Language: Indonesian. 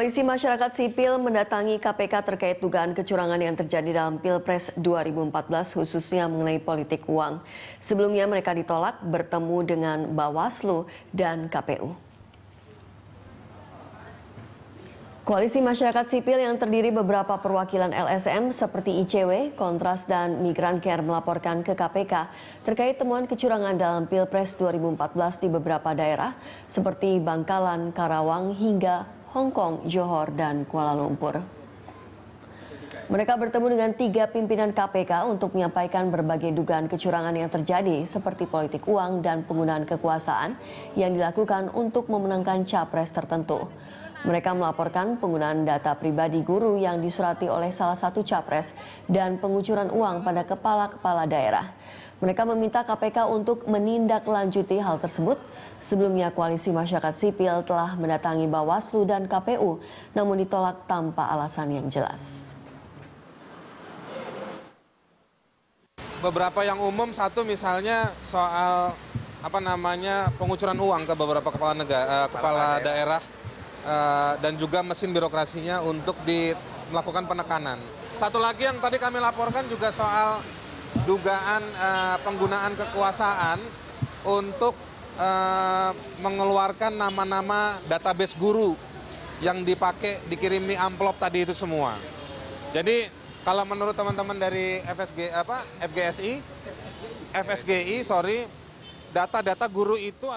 Koalisi Masyarakat Sipil mendatangi KPK terkait dugaan kecurangan yang terjadi dalam Pilpres 2014 khususnya mengenai politik uang. Sebelumnya mereka ditolak bertemu dengan Bawaslu dan KPU. Koalisi Masyarakat Sipil yang terdiri beberapa perwakilan LSM seperti ICW, Kontras, dan Migran Care melaporkan ke KPK terkait temuan kecurangan dalam Pilpres 2014 di beberapa daerah seperti Bangkalan, Karawang, hingga Hong Kong, Johor, dan Kuala Lumpur. Mereka bertemu dengan tiga pimpinan KPK untuk menyampaikan berbagai dugaan kecurangan yang terjadi seperti politik uang dan penggunaan kekuasaan yang dilakukan untuk memenangkan capres tertentu. Mereka melaporkan penggunaan data pribadi guru yang disurati oleh salah satu capres dan pengucuran uang pada kepala-kepala daerah. Mereka meminta KPK untuk menindaklanjuti hal tersebut. Sebelumnya koalisi masyarakat sipil telah mendatangi Bawaslu dan KPU namun ditolak tanpa alasan yang jelas. Beberapa yang umum satu misalnya soal apa namanya pengucuran uang ke beberapa kepala negara eh, kepala, daerah Eh, dan juga mesin birokrasinya untuk di, melakukan penekanan. Satu lagi yang tadi kami laporkan juga soal dugaan uh, penggunaan kekuasaan untuk uh, mengeluarkan nama-nama database guru yang dipakai dikirimi amplop tadi itu semua. Jadi kalau menurut teman-teman dari FSG apa FGSI FSGI sorry data-data guru itu